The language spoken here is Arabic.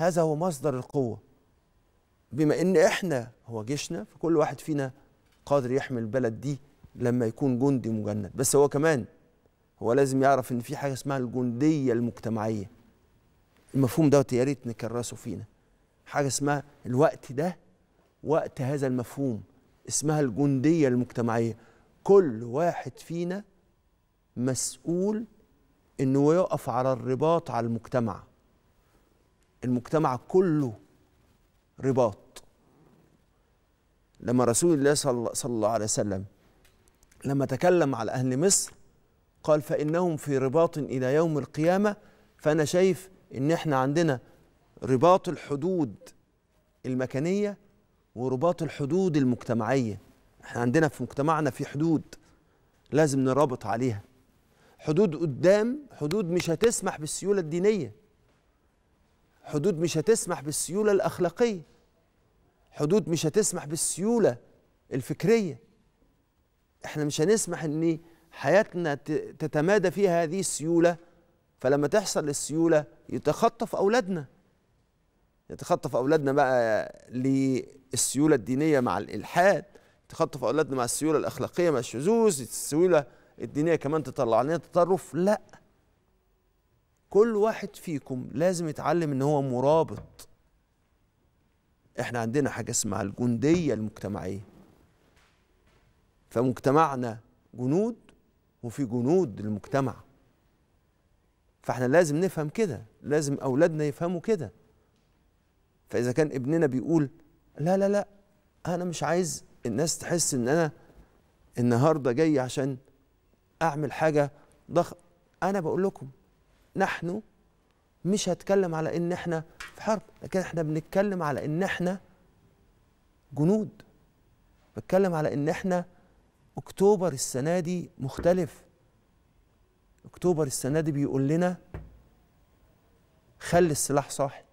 هذا هو مصدر القوة بما ان احنا هو جيشنا فكل واحد فينا قادر يحمل البلد دي لما يكون جندي مجند بس هو كمان هو لازم يعرف ان في حاجه اسمها الجنديه المجتمعيه المفهوم دوت يا ريت نكرسه فينا حاجه اسمها الوقت ده وقت هذا المفهوم اسمها الجنديه المجتمعيه كل واحد فينا مسؤول انه يقف على الرباط على المجتمع المجتمع كله رباط لما رسول الله صلى الله عليه وسلم لما تكلم على أهل مصر قال فإنهم في رباط إلى يوم القيامة فأنا شايف إن إحنا عندنا رباط الحدود المكانية ورباط الحدود المجتمعية إحنا عندنا في مجتمعنا في حدود لازم نرابط عليها حدود قدام حدود مش هتسمح بالسيولة الدينية حدود مش هتسمح بالسيولة الأخلاقية حدود مش هتسمح بالسيولة الفكرية احنا مش هنسمح ان حياتنا تتمادى فيها هذه السيولة فلما تحصل السيولة يتخطف أولادنا يتخطف أولادنا بقى للسيولة الدينية مع الإلحاد يتخطف أولادنا مع السيولة الأخلاقية مع الشذوذ السيولة الدينية كمان تطلع لنا تطرف لأ كل واحد فيكم لازم يتعلم ان هو مرابط احنا عندنا حاجه اسمها الجنديه المجتمعيه فمجتمعنا جنود وفي جنود المجتمع فاحنا لازم نفهم كده لازم اولادنا يفهموا كده فاذا كان ابننا بيقول لا لا لا انا مش عايز الناس تحس ان انا النهارده جاي عشان اعمل حاجه ضخ انا بقول لكم نحن مش هتكلم على ان احنا في حرب لكن احنا بنتكلم على ان احنا جنود بتكلم على ان احنا اكتوبر السنه دي مختلف اكتوبر السنه دي بيقول لنا خلي السلاح صاحي